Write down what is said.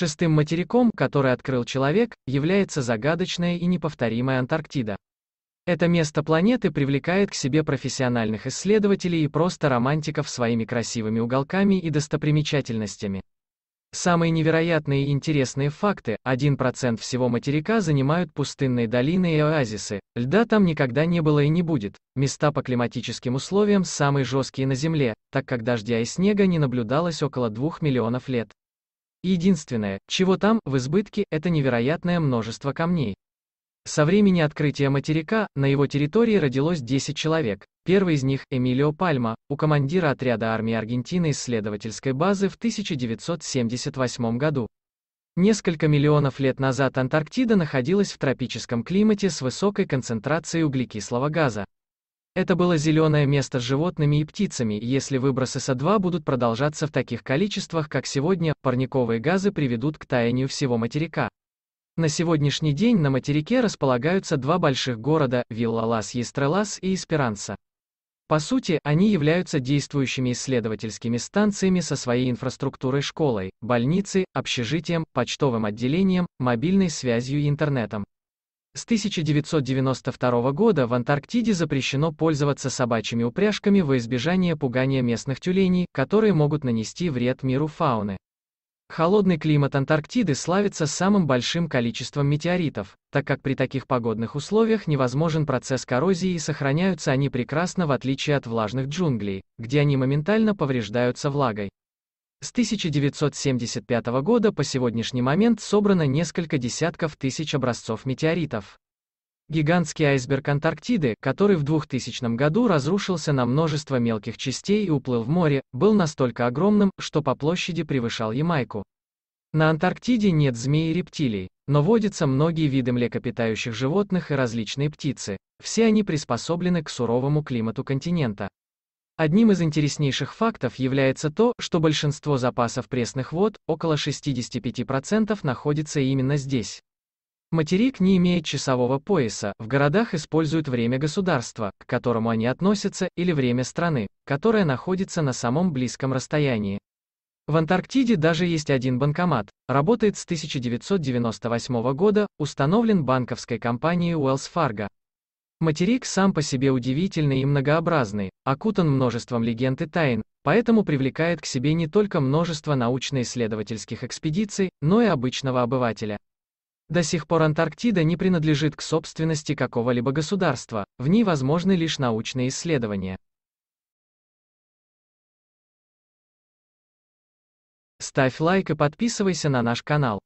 Шестым материком, который открыл человек, является загадочная и неповторимая Антарктида. Это место планеты привлекает к себе профессиональных исследователей и просто романтиков своими красивыми уголками и достопримечательностями. Самые невероятные и интересные факты, 1% всего материка занимают пустынные долины и оазисы, льда там никогда не было и не будет, места по климатическим условиям самые жесткие на Земле, так как дождя и снега не наблюдалось около 2 миллионов лет. Единственное, чего там, в избытке, это невероятное множество камней. Со времени открытия материка, на его территории родилось 10 человек. Первый из них, Эмилио Пальма, у командира отряда армии Аргентины исследовательской базы в 1978 году. Несколько миллионов лет назад Антарктида находилась в тропическом климате с высокой концентрацией углекислого газа. Это было зеленое место с животными и птицами, и если выбросы СО2 будут продолжаться в таких количествах, как сегодня, парниковые газы приведут к таянию всего материка. На сегодняшний день на материке располагаются два больших города – Вилла-Лас Естрелас и Эсперанса. По сути, они являются действующими исследовательскими станциями со своей инфраструктурой школой, больницей, общежитием, почтовым отделением, мобильной связью и интернетом. С 1992 года в Антарктиде запрещено пользоваться собачьими упряжками во избежание пугания местных тюленей, которые могут нанести вред миру фауны. Холодный климат Антарктиды славится самым большим количеством метеоритов, так как при таких погодных условиях невозможен процесс коррозии и сохраняются они прекрасно в отличие от влажных джунглей, где они моментально повреждаются влагой. С 1975 года по сегодняшний момент собрано несколько десятков тысяч образцов метеоритов. Гигантский айсберг Антарктиды, который в 2000 году разрушился на множество мелких частей и уплыл в море, был настолько огромным, что по площади превышал Ямайку. На Антарктиде нет змей и рептилий, но водятся многие виды млекопитающих животных и различные птицы. Все они приспособлены к суровому климату континента. Одним из интереснейших фактов является то, что большинство запасов пресных вод, около 65%, находится именно здесь. Материк не имеет часового пояса, в городах используют время государства, к которому они относятся, или время страны, которая находится на самом близком расстоянии. В Антарктиде даже есть один банкомат, работает с 1998 года, установлен банковской компанией Wells Fargo. Материк сам по себе удивительный и многообразный, окутан множеством легенд и тайн, поэтому привлекает к себе не только множество научно-исследовательских экспедиций, но и обычного обывателя. До сих пор Антарктида не принадлежит к собственности какого-либо государства, в ней возможны лишь научные исследования. Ставь лайк и подписывайся на наш канал.